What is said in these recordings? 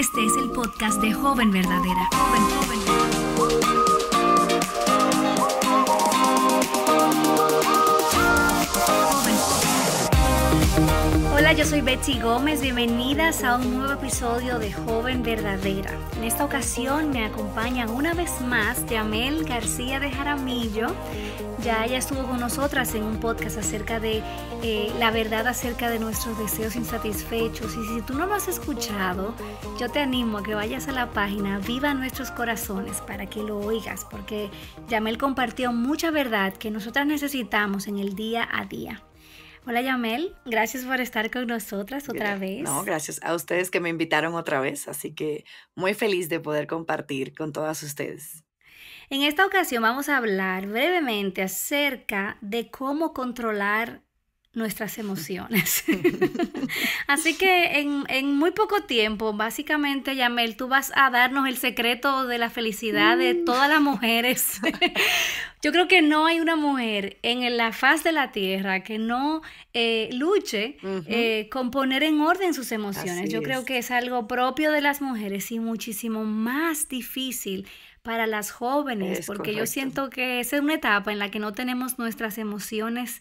Este es el podcast de Joven Verdadera. yo soy Betsy Gómez, bienvenidas a un nuevo episodio de Joven Verdadera. En esta ocasión me acompañan una vez más Yamel García de Jaramillo. Ya ella estuvo con nosotras en un podcast acerca de eh, la verdad acerca de nuestros deseos insatisfechos. Y si tú no lo has escuchado, yo te animo a que vayas a la página Viva Nuestros Corazones para que lo oigas, porque Yamel compartió mucha verdad que nosotras necesitamos en el día a día. Hola Yamel, gracias por estar con nosotras otra vez. No, gracias a ustedes que me invitaron otra vez, así que muy feliz de poder compartir con todas ustedes. En esta ocasión vamos a hablar brevemente acerca de cómo controlar nuestras emociones. Así que en, muy poco tiempo, básicamente, Yamel, tú vas a darnos el secreto de la felicidad de mm. todas las mujeres. Yo creo que no hay una mujer en la faz de la tierra que no eh, luche eh, con poner en orden sus emociones. Yo creo que es algo propio de las mujeres y muchísimo más difícil para las jóvenes, porque yo siento que es una etapa en la que no tenemos nuestras emociones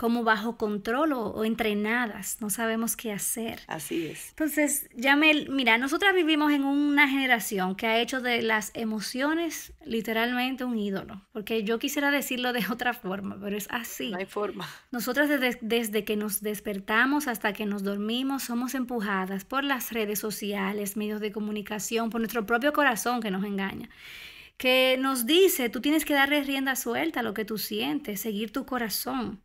como bajo control o, entrenadas, no sabemos qué hacer. Así es. Entonces, me mira, nosotras vivimos en una generación que ha hecho de las emociones literalmente un ídolo, porque yo quisiera decirlo de otra forma, pero es así. No hay forma. Nosotras desde, desde que nos despertamos hasta que nos dormimos somos empujadas por las redes sociales, medios de comunicación, por nuestro propio corazón que nos engaña que nos dice, tú tienes que darle rienda suelta a lo que tú sientes, seguir tu corazón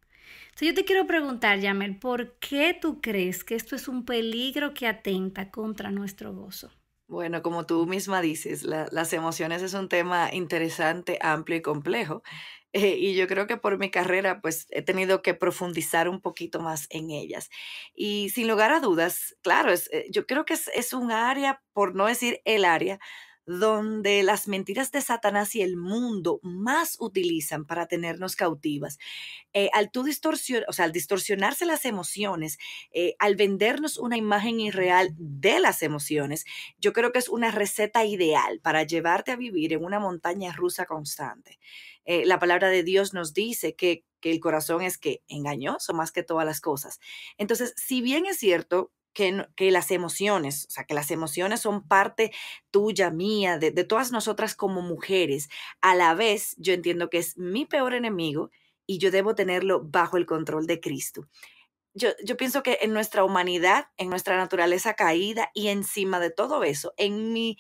yo te quiero preguntar, Yamel, ¿por qué tú crees que esto es un peligro que atenta contra nuestro gozo? Bueno, como tú misma dices, las emociones es un tema interesante, amplio y complejo. Eh, y yo creo que por mi carrera, pues he tenido que profundizar un poquito más en ellas. Y sin lugar a dudas, claro, eh, yo creo que es un área, por no decir el área, donde las mentiras de Satanás y el mundo más utilizan para tenernos cautivas. Eh, al o al distorsionarse las emociones, eh, al vendernos una imagen irreal de las emociones, yo creo que es una receta ideal para llevarte a vivir en una montaña rusa constante. Eh, la palabra de Dios nos dice que, que el corazón es que engañoso más que todas las cosas. Entonces, si bien es cierto que, las emociones, o sea, que las emociones son parte tuya, mía, de, todas nosotras como mujeres. A la vez, yo entiendo que es mi peor enemigo y yo debo tenerlo bajo el control de Cristo. Yo, yo, pienso que en nuestra humanidad, en nuestra naturaleza caída y encima de todo eso, en mi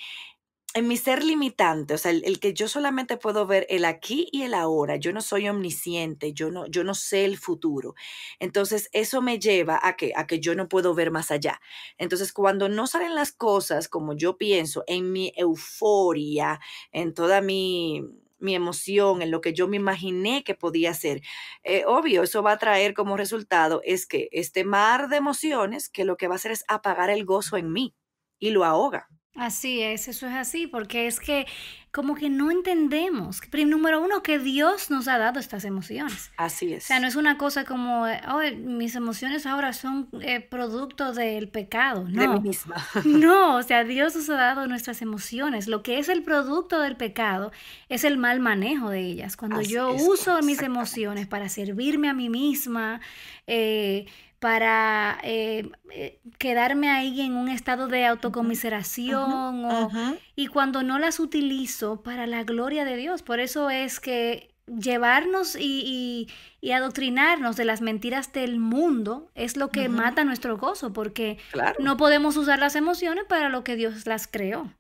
en mi ser limitante, o sea, el, que yo solamente puedo ver el aquí y el ahora, yo no soy omnisciente, yo no, yo no sé el futuro. Entonces, eso me lleva a que, a que yo no puedo ver más allá. Entonces, cuando no salen las cosas como yo pienso, en mi euforia, en toda mi, mi emoción, en lo que yo me imaginé que podía ser. Eh, obvio, eso va a traer como resultado es que este mar de emociones, que lo que va a hacer es apagar el gozo en mí y lo ahoga. Así es, eso es así, porque es que como que no entendemos, número uno, que Dios nos ha dado estas emociones. Así es. O sea, no es una cosa como, oh, mis emociones ahora son eh, producto del pecado, no. De mí misma. no, o sea, Dios nos ha dado nuestras emociones. Lo que es el producto del pecado es el mal manejo de ellas. Cuando yo uso mis emociones para servirme a mí misma, eh, para eh, eh, quedarme ahí en un estado de autocomiseración y cuando no las utilizo para la gloria de Dios. Por eso es que llevarnos y, adoctrinarnos de las mentiras del mundo es lo que mata nuestro gozo, porque no podemos usar las emociones para lo que Dios las creó.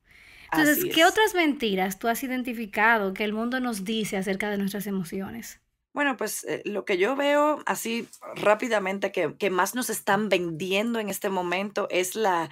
Entonces, ¿qué otras mentiras tú has identificado que el mundo nos dice acerca de nuestras emociones? Bueno, pues eh, lo que yo veo así rápidamente que, más nos están vendiendo en este momento es la,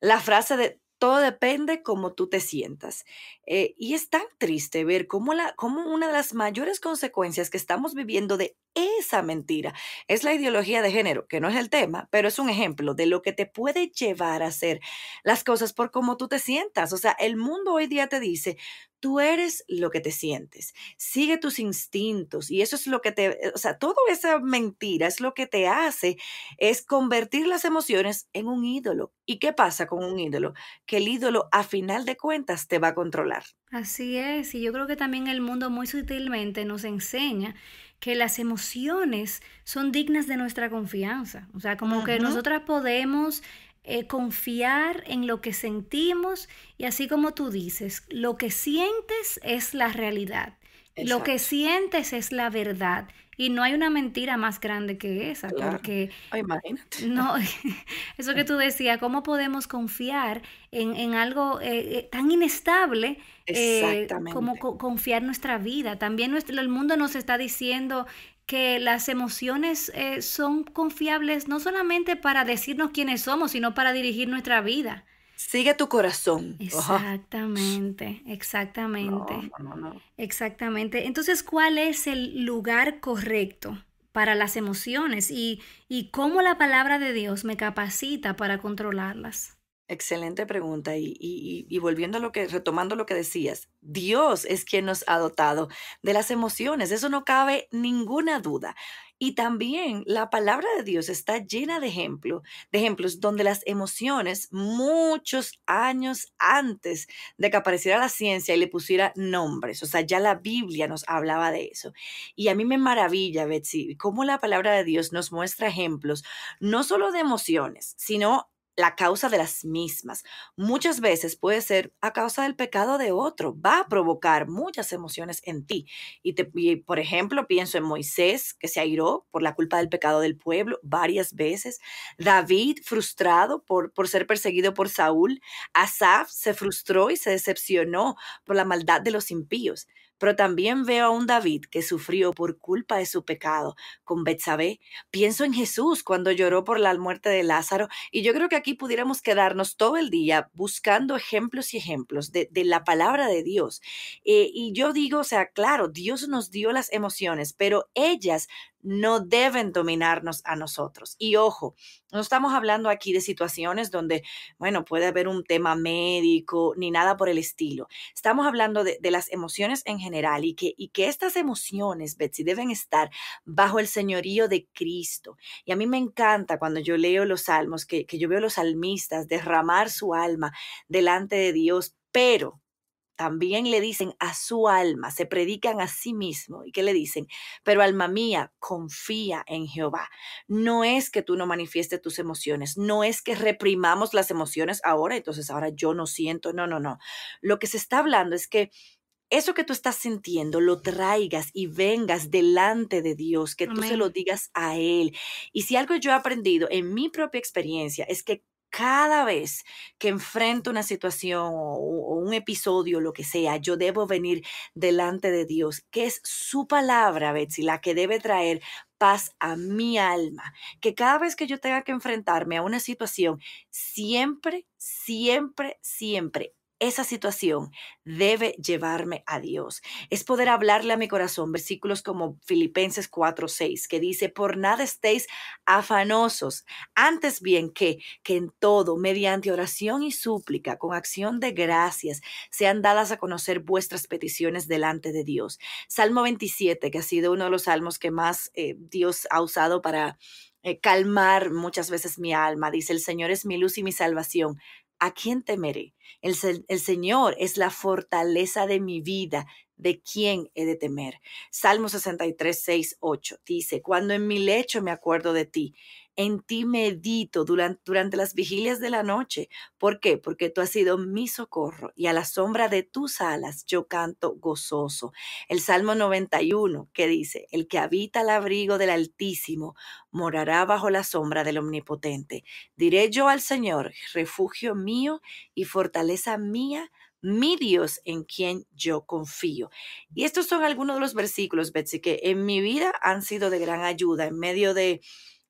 la frase de todo depende como tú te sientas. Eh, y es tan triste ver cómo, la, cómo una de las mayores consecuencias que estamos viviendo de esa mentira es la ideología de género, que no es el tema, pero es un ejemplo de lo que te puede llevar a hacer las cosas por cómo tú te sientas. O sea, el mundo hoy día te dice, tú eres lo que te sientes, sigue tus instintos y eso es lo que te, o sea, toda esa mentira es lo que te hace, es convertir las emociones en un ídolo. ¿Y qué pasa con un ídolo? Que el ídolo a final de cuentas te va a controlar. Así es, y yo creo que también el mundo muy sutilmente nos enseña que las emociones son dignas de nuestra confianza, o sea, como que nosotras podemos eh, confiar en lo que sentimos y así como tú dices, lo que sientes es la realidad, lo que sientes es la verdad. Y no hay una mentira más grande que esa, claro. porque... Ah, imagínate. No, Eso que tú decías, ¿cómo podemos confiar en, algo eh, eh, tan inestable eh, como confiar nuestra vida? También el mundo nos está diciendo que las emociones son confiables no solamente para decirnos quiénes somos, sino para dirigir nuestra vida. Sigue tu corazón. Exactamente, exactamente. Exactamente. Entonces, ¿cuál es el lugar correcto para las emociones y, y cómo la palabra de Dios me capacita para controlarlas. Excelente pregunta y, y, volviendo a lo que, retomando lo que decías, Dios es quien nos ha dotado de las emociones, eso no cabe ninguna duda. Y también la palabra de Dios está llena de ejemplos, de ejemplos donde las emociones muchos años antes de que apareciera la ciencia y le pusiera nombres, o sea, ya la Biblia nos hablaba de eso. Y a mí me maravilla, Betsy, cómo la palabra de Dios nos muestra ejemplos, no solo de emociones, sino la causa de las mismas. Muchas veces puede ser a causa del pecado de otro. Va a provocar muchas emociones en ti. Y, te, por ejemplo, pienso en Moisés, que se airó por la culpa del pecado del pueblo varias veces. David, frustrado por, por ser perseguido por Saúl. Asaf se frustró y se decepcionó por la maldad de los impíos. Pero también veo a un David que sufrió por culpa de su pecado con Betsabé. Pienso en Jesús cuando lloró por la muerte de Lázaro. Y yo creo que aquí pudiéramos quedarnos todo el día buscando ejemplos y ejemplos de, la palabra de Dios. Eh, y yo digo, o sea, claro, Dios nos dio las emociones, pero ellas no deben dominarnos a nosotros. Y ojo, no estamos hablando aquí de situaciones donde, bueno, puede haber un tema médico ni nada por el estilo. Estamos hablando de, las emociones en general y que, y que estas emociones, Betsy, deben estar bajo el señorío de Cristo. Y a mí me encanta cuando yo leo los salmos, que, que yo veo los salmistas derramar su alma delante de Dios, pero también le dicen a su alma, se predican a sí mismo. ¿Y qué le dicen? Pero alma mía, confía en Jehová. No es que tú no manifiestes tus emociones, no es que reprimamos las emociones ahora, entonces ahora yo no siento, no, no, no. Lo que se está hablando es que eso que tú estás sintiendo lo traigas y vengas delante de Dios, que tú se lo digas a Él. Y si algo yo he aprendido en mi propia experiencia es que cada vez que enfrento una situación o, un episodio, lo que sea, yo debo venir delante de Dios, que es su palabra, Betsy, la que debe traer paz a mi alma. Que cada vez que yo tenga que enfrentarme a una situación, siempre, siempre, siempre esa situación debe llevarme a Dios. Es poder hablarle a mi corazón versículos como Filipenses 4, 6, que dice, por nada estéis afanosos, antes bien que, que en todo, mediante oración y súplica, con acción de gracias, sean dadas a conocer vuestras peticiones delante de Dios. Salmo 27, que ha sido uno de los salmos que más eh, Dios ha usado para eh, calmar muchas veces mi alma. Dice, el Señor es mi luz y mi salvación. ¿A quién temeré? El, Señor es la fortaleza de mi vida. ¿De quién he de temer? Salmo 63, 6, 8 dice, Cuando en mi lecho me acuerdo de ti, en ti medito durante, las vigilias de la noche. ¿Por qué? Porque tú has sido mi socorro y a la sombra de tus alas yo canto gozoso. El Salmo 91 que dice, el que habita al abrigo del Altísimo morará bajo la sombra del Omnipotente. Diré yo al Señor, refugio mío y fortaleza mía, mi Dios en quien yo confío. Y estos son algunos de los versículos, Betsy, que en mi vida han sido de gran ayuda en medio de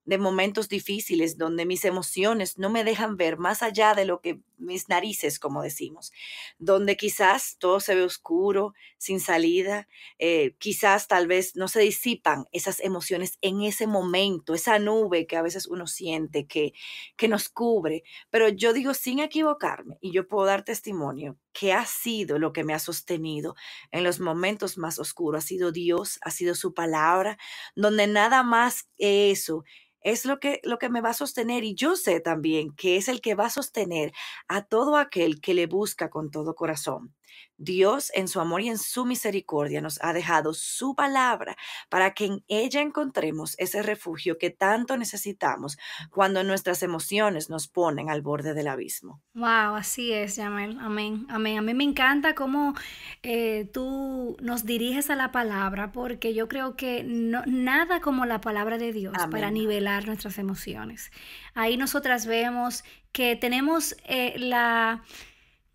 de momentos difíciles donde mis emociones no me dejan ver más allá de lo que mis narices, como decimos, donde quizás todo se ve oscuro, sin salida, eh, quizás tal vez no se disipan esas emociones en ese momento, esa nube que a veces uno siente que, que nos cubre. Pero yo digo sin equivocarme, y yo puedo dar testimonio, que ha sido lo que me ha sostenido en los momentos más oscuros. Ha sido Dios, ha sido su palabra, donde nada más eso es lo que, lo que me va a sostener y yo sé también que es el que va a sostener a todo aquel que le busca con todo corazón. Dios en su amor y en su misericordia nos ha dejado su palabra para que en ella encontremos ese refugio que tanto necesitamos cuando nuestras emociones nos ponen al borde del abismo. Wow, así es, Yamel. Amén, amén. A mí me encanta cómo eh, tú nos diriges a la palabra porque yo creo que no, nada como la palabra de Dios para nivelar nuestras emociones. Ahí nosotras vemos que tenemos eh, la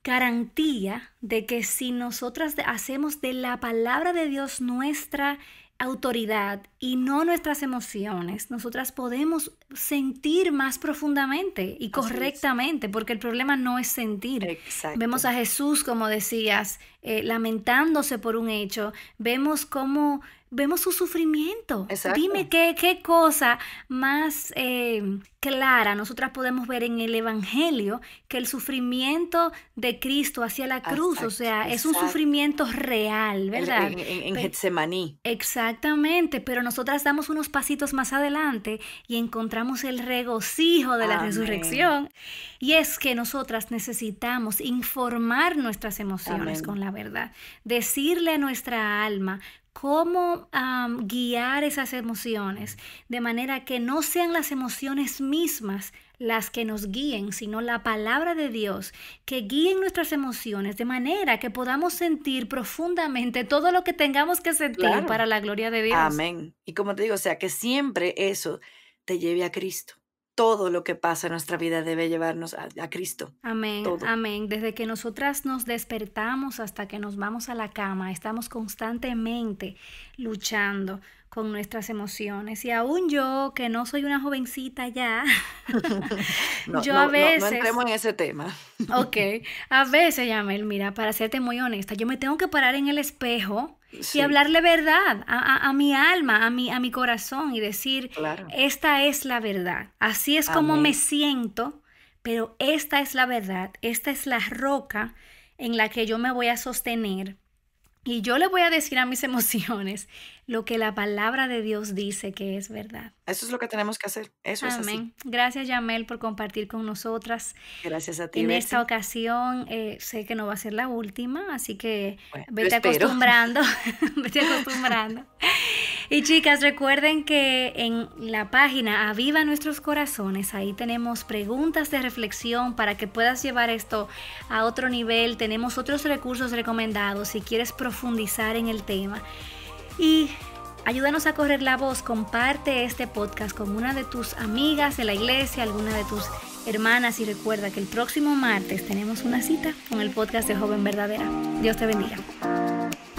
garantía de que si nosotras hacemos de la palabra de Dios nuestra autoridad y no nuestras emociones, nosotras podemos sentir más profundamente y correctamente, porque el problema no es sentir. Exacto. Vemos a Jesús, como decías, eh, lamentándose por un hecho, vemos cómo vemos su sufrimiento. Dime qué, cosa más eh, clara nosotras podemos ver en el Evangelio que el sufrimiento de Cristo hacia la cruz. o sea, es un sufrimiento real, ¿verdad? En, Getsemaní. Exactamente, pero nosotras damos unos pasitos más adelante y encontramos el regocijo de la resurrección. Y es que nosotras necesitamos informar nuestras emociones con la verdad, decirle a nuestra alma cómo guiar esas emociones de manera que no sean las emociones mismas las que nos guíen, sino la palabra de Dios, que guíen nuestras emociones de manera que podamos sentir profundamente todo lo que tengamos que sentir para la gloria de Dios. Amén. Y como te digo, o sea, que siempre eso te lleve a Cristo todo lo que pasa en nuestra vida debe llevarnos a, Cristo. Amén, amén. Desde que nosotras nos despertamos hasta que nos vamos a la cama, estamos constantemente luchando con nuestras emociones. Y aún yo, que no soy una jovencita ya, yo a veces... No, en ese tema. ok, a veces, Yamel, mira, para serte muy honesta, yo me tengo que parar en el espejo y hablarle verdad a, mi alma, a mi, a mi corazón y decir, esta es la verdad. Así es como me siento, pero esta es la verdad, esta es la roca en la que yo me voy a sostener y yo le voy a decir a mis emociones lo que la palabra de Dios dice que es verdad. Eso es lo que tenemos que hacer. Eso es así. Gracias, Yamel, por compartir con nosotras. Gracias a ti. En esta ocasión, eh, sé que no va a ser la última, así que vete acostumbrando. vete acostumbrando. Y chicas, recuerden que en la página Aviva Nuestros Corazones, ahí tenemos preguntas de reflexión para que puedas llevar esto a otro nivel. Tenemos otros recursos recomendados si quieres profundizar en el tema. Y Ayúdanos a correr la voz, comparte este podcast con una de tus amigas de la iglesia, alguna de tus hermanas y recuerda que el próximo martes tenemos una cita con el podcast de Joven Verdadera. Dios te bendiga.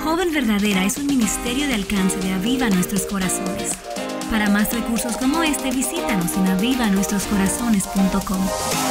Joven Verdadera es un ministerio de alcance de Aviva Nuestros Corazones. Para más recursos como este, visítanos en avivanuestroscorazones.com.